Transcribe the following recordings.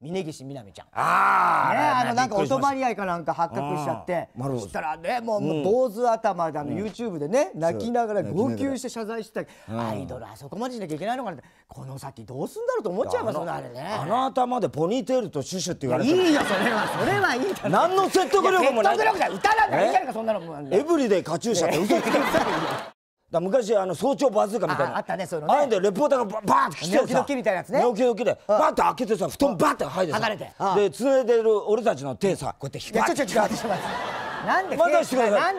峯岸みなみちゃんあ、ね、あのなんかまりニいかなんか発覚しちゃってそしたらねもう,、もう坊主頭であの YouTube でね、泣きながら号泣して謝罪してた、アイドルあそこまでしなきゃいけないのかなってこの先どうすんだろうと思っちゃいますよねあれねあの頭でポニーテールとシュシュって言われていいよそれはそれはいいから何の説得力もない説得力歌なんかいいじゃないかそんなのもエブリデイカチューシャって嘘つけだ昔あの早朝バズーカみたいなあったねそういうのねあんでレポーターがバーンって来てさ寝起きみたいなやつね寝起きでバーンって開けてさ布団バーンってされてでいでる俺たちの手さこうやって引っ張ってちょちょちょちょなんで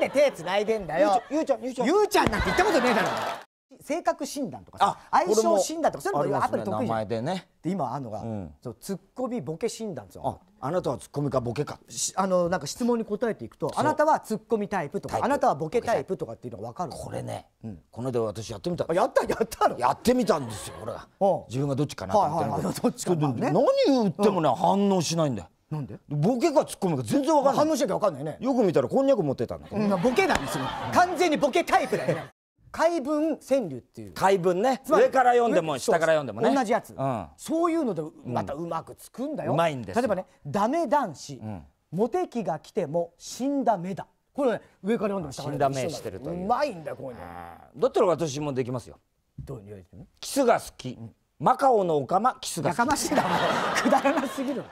手ついでんだよゆうちゃんゆうちゃんゆうちゃんなんて言ったことねえだろ性格診断とか相性診断とかそういうのもアプリ得意じゃんで、ね、今あるのが、うん、そうツッコミボケ診断ですよあなたはツッコミかボケかあのなんか質問に答えていくとあなたはツッコミタイプとかあなたはボケタイプとかっていうのが分かるこれね、うん、この間私やってみたやったやったのやってみたんですよ俺は自分がどっちかなって、言どっちか、ね、何言ってもね、うん、反応しないんだよなんでボケかツッコミか全然わかんない、反応しなきゃわかんないねよく見たらこんにゃく持ってたんだ、うん、ボケなんですよ完全にボケタイプだよね海文川柳っていう海文ね上から読んでも下から読んでもね同じやつ、うん、そういうのでまたうまくつくんだよ、うん、例えばね「ダメ男子、モテ期が来ても死んだ目だ」これ、ね、上から読んでも下から読んでも死んだ目してるとうまいんだこういうのだったら私もできますよどういうキスが好き、マカオのオカマキスが好きやかましいなもくだらなすぎる